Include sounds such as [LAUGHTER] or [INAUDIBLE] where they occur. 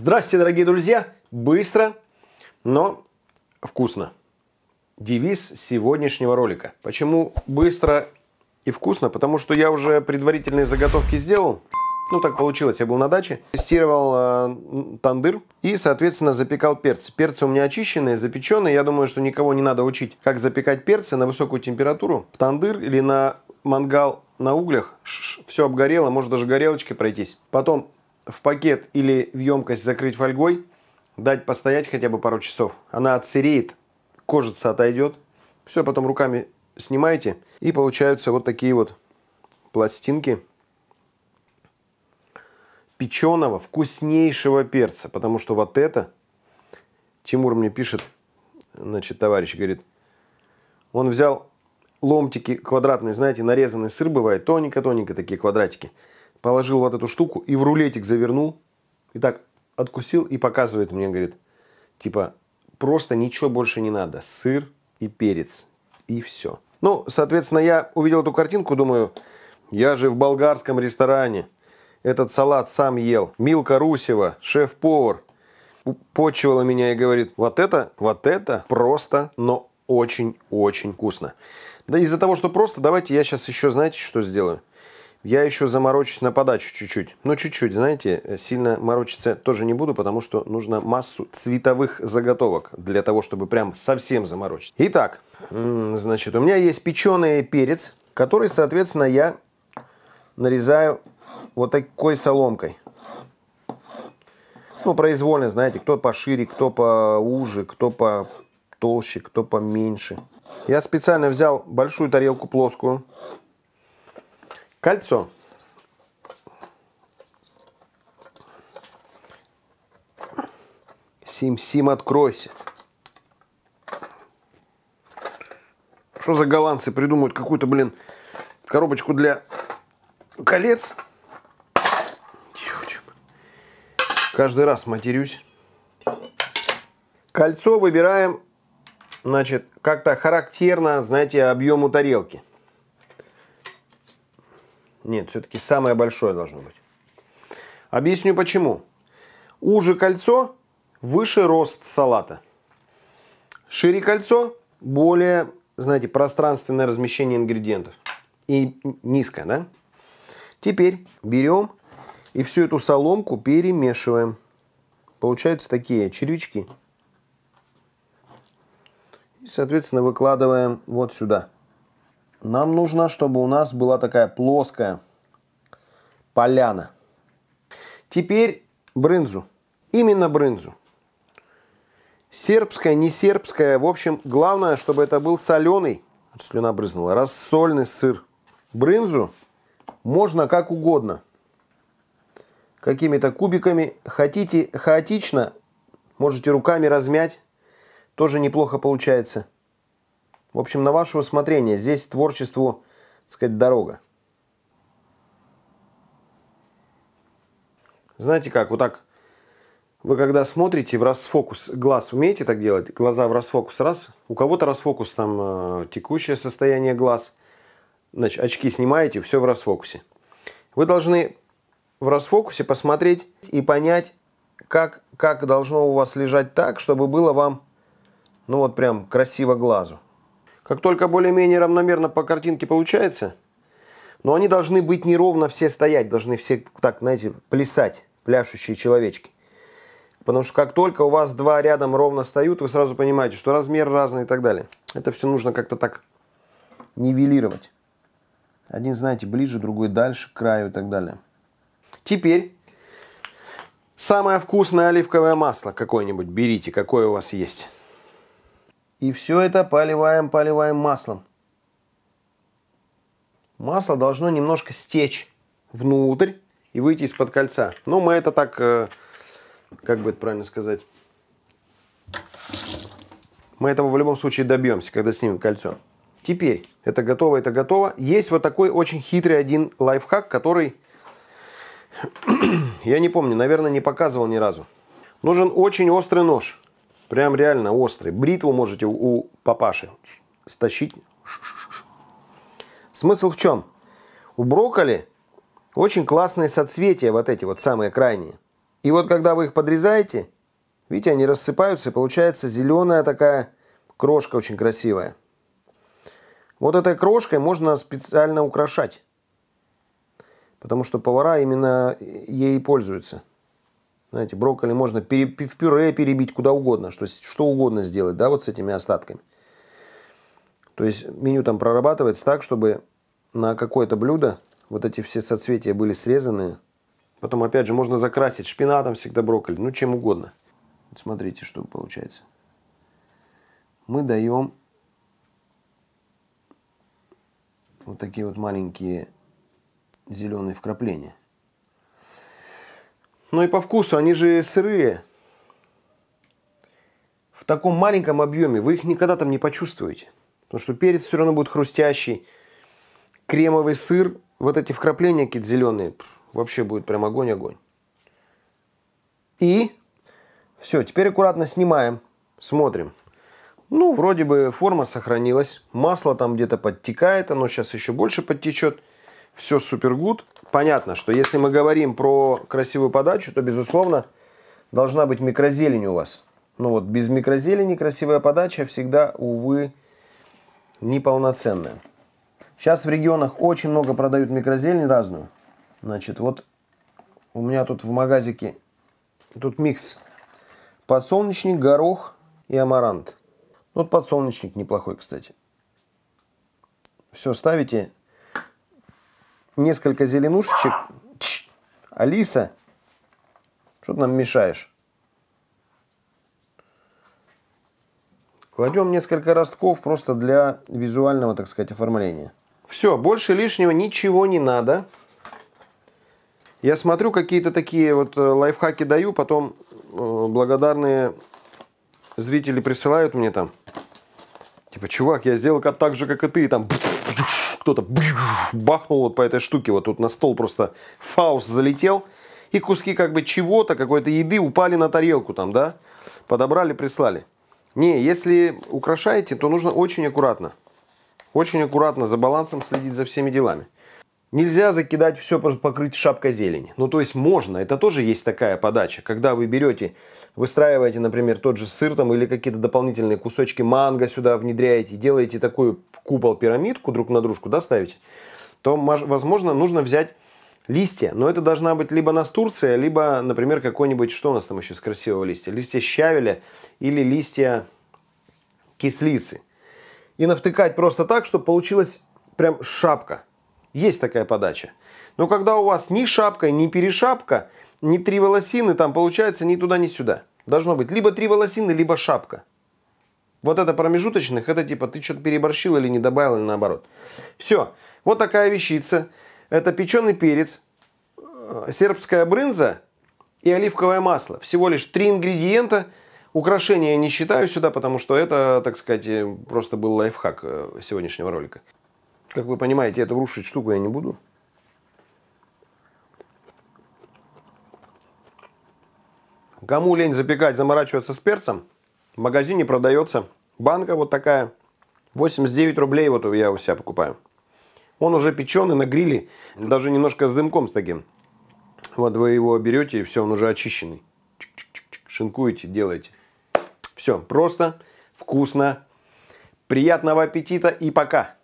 Здравствуйте, дорогие друзья! Быстро, но вкусно. Девиз сегодняшнего ролика. Почему быстро и вкусно? Потому что я уже предварительные заготовки сделал. Ну, так получилось, я был на даче. Тестировал э, тандыр и, соответственно, запекал перцы. Перцы у меня очищенные, запеченные. Я думаю, что никого не надо учить, как запекать перцы на высокую температуру. В тандыр или на мангал на углях. Ш -ш, все обгорело, может даже горелочки пройтись. Потом в пакет или в емкость закрыть фольгой, дать постоять хотя бы пару часов. Она отсыреет, кожица отойдет. Все, потом руками снимаете, и получаются вот такие вот пластинки печеного, вкуснейшего перца. Потому что вот это, Тимур мне пишет, значит, товарищ говорит, он взял ломтики квадратные, знаете, нарезанный сыр бывает, тоненько-тоненько такие квадратики – положил вот эту штуку и в рулетик завернул. И так откусил и показывает мне, говорит, типа, просто ничего больше не надо. Сыр и перец. И все. Ну, соответственно, я увидел эту картинку, думаю, я же в болгарском ресторане. Этот салат сам ел. Милка Русева, шеф-повар, почивала меня и говорит, вот это, вот это просто, но очень-очень вкусно. Да из-за того, что просто, давайте я сейчас еще, знаете, что сделаю? Я еще заморочусь на подачу чуть-чуть. но чуть-чуть, знаете, сильно морочиться тоже не буду, потому что нужно массу цветовых заготовок для того, чтобы прям совсем заморочить. Итак, значит, у меня есть печеный перец, который, соответственно, я нарезаю вот такой соломкой. Ну, произвольно, знаете, кто пошире, кто поуже, кто по толще, кто поменьше. Я специально взял большую тарелку плоскую, Кольцо. Сим-сим, откройся. Что за голландцы придумают какую-то, блин, коробочку для колец? Каждый раз матерюсь. Кольцо выбираем, значит, как-то характерно, знаете, объему тарелки. Нет, все-таки самое большое должно быть. Объясню почему. Уже кольцо, выше рост салата. Шире кольцо, более, знаете, пространственное размещение ингредиентов. И низкое, да? Теперь берем и всю эту соломку перемешиваем. Получаются такие червячки. И, соответственно, выкладываем вот сюда. Нам нужно, чтобы у нас была такая плоская поляна. Теперь брынзу. Именно брынзу. Сербская, не сербская. В общем, главное, чтобы это был соленый, слюна брызнула, рассольный сыр. Брынзу можно как угодно. Какими-то кубиками. Хотите хаотично, можете руками размять. Тоже неплохо получается. В общем, на ваше усмотрение. Здесь творчеству, так сказать, дорога. Знаете как, вот так вы когда смотрите в расфокус, глаз умеете так делать? Глаза в расфокус раз. У кого-то расфокус там э, текущее состояние глаз. Значит, очки снимаете, все в расфокусе. Вы должны в расфокусе посмотреть и понять, как, как должно у вас лежать так, чтобы было вам, ну вот прям красиво глазу. Как только более-менее равномерно по картинке получается, но они должны быть неровно все стоять, должны все, так, знаете, плясать, пляшущие человечки. Потому что как только у вас два рядом ровно стоят, вы сразу понимаете, что размер разный и так далее. Это все нужно как-то так нивелировать. Один, знаете, ближе, другой дальше, к краю и так далее. Теперь самое вкусное оливковое масло какое-нибудь берите, какое у вас есть. И все это поливаем, поливаем маслом. Масло должно немножко стечь внутрь и выйти из-под кольца. Но ну, мы это так, э, как бы это правильно сказать, мы этого в любом случае добьемся, когда снимем кольцо. Теперь, это готово, это готово. Есть вот такой очень хитрый один лайфхак, который, [CLEARS THROAT] я не помню, наверное, не показывал ни разу. Нужен очень острый нож. Прям реально острый. Бритву можете у папаши стащить. Смысл в чем? У брокколи очень классные соцветия, вот эти вот самые крайние. И вот когда вы их подрезаете, видите, они рассыпаются, и получается зеленая такая крошка очень красивая. Вот этой крошкой можно специально украшать. Потому что повара именно ей пользуются. Знаете, брокколи можно пере, в пюре перебить куда угодно, что, что угодно сделать, да, вот с этими остатками. То есть меню там прорабатывается так, чтобы на какое-то блюдо вот эти все соцветия были срезаны. Потом, опять же, можно закрасить шпинатом всегда брокколи, ну, чем угодно. смотрите, что получается. Мы даем вот такие вот маленькие зеленые вкрапления – ну и по вкусу, они же сырые. В таком маленьком объеме вы их никогда там не почувствуете. Потому что перец все равно будет хрустящий. Кремовый сыр, вот эти вкрапления какие-то зеленые, вообще будет прям огонь-огонь. И все, теперь аккуратно снимаем, смотрим. Ну, вроде бы форма сохранилась. Масло там где-то подтекает, оно сейчас еще больше подтечет. Все супер гуд понятно, что если мы говорим про красивую подачу, то, безусловно, должна быть микрозелень у вас. Ну вот, без микрозелени красивая подача всегда, увы, неполноценная. Сейчас в регионах очень много продают микрозелень разную. Значит, вот у меня тут в магазике, тут микс. Подсолнечник, горох и амарант. Ну, вот подсолнечник неплохой, кстати. Все, ставите несколько зеленушечек. Тш! Алиса, что ты нам мешаешь? Кладем несколько ростков просто для визуального, так сказать, оформления. Все, больше лишнего ничего не надо. Я смотрю, какие-то такие вот э, лайфхаки даю, потом э, благодарные зрители присылают мне там. Типа, чувак, я сделал так же, как и ты, и там... Пфф, кто-то бахнул вот по этой штуке, вот тут на стол просто фауст залетел, и куски как бы чего-то, какой-то еды упали на тарелку там, да, подобрали, прислали. Не, если украшаете, то нужно очень аккуратно, очень аккуратно за балансом следить за всеми делами. Нельзя закидать все, покрыть шапкой зелени. Ну, то есть можно, это тоже есть такая подача. Когда вы берете, выстраиваете, например, тот же сыр там или какие-то дополнительные кусочки манго сюда внедряете, делаете такой купол-пирамидку друг на дружку, да, ставите, то, возможно, нужно взять листья. Но это должна быть либо настурция, либо, например, какой-нибудь, что у нас там еще с красивого листья? Листья щавеля или листья кислицы. И навтыкать просто так, чтобы получилась прям шапка. Есть такая подача. Но когда у вас ни шапка, ни перешапка, ни три волосины, там получается ни туда, ни сюда. Должно быть либо три волосины, либо шапка. Вот это промежуточных, это типа ты что-то переборщил или не добавил, или наоборот. Все. Вот такая вещица. Это печеный перец, э, сербская брынза и оливковое масло. Всего лишь три ингредиента. Украшения я не считаю сюда, потому что это, так сказать, э, просто был лайфхак э, сегодняшнего ролика. Как вы понимаете, эту рушить штуку я не буду. Кому лень запекать, заморачиваться с перцем, в магазине продается банка вот такая. 89 рублей вот я у себя покупаю. Он уже печеный на гриле, даже немножко с дымком с таким. Вот вы его берете и все, он уже очищенный. шинкуете, делаете. Все, просто, вкусно. Приятного аппетита и пока!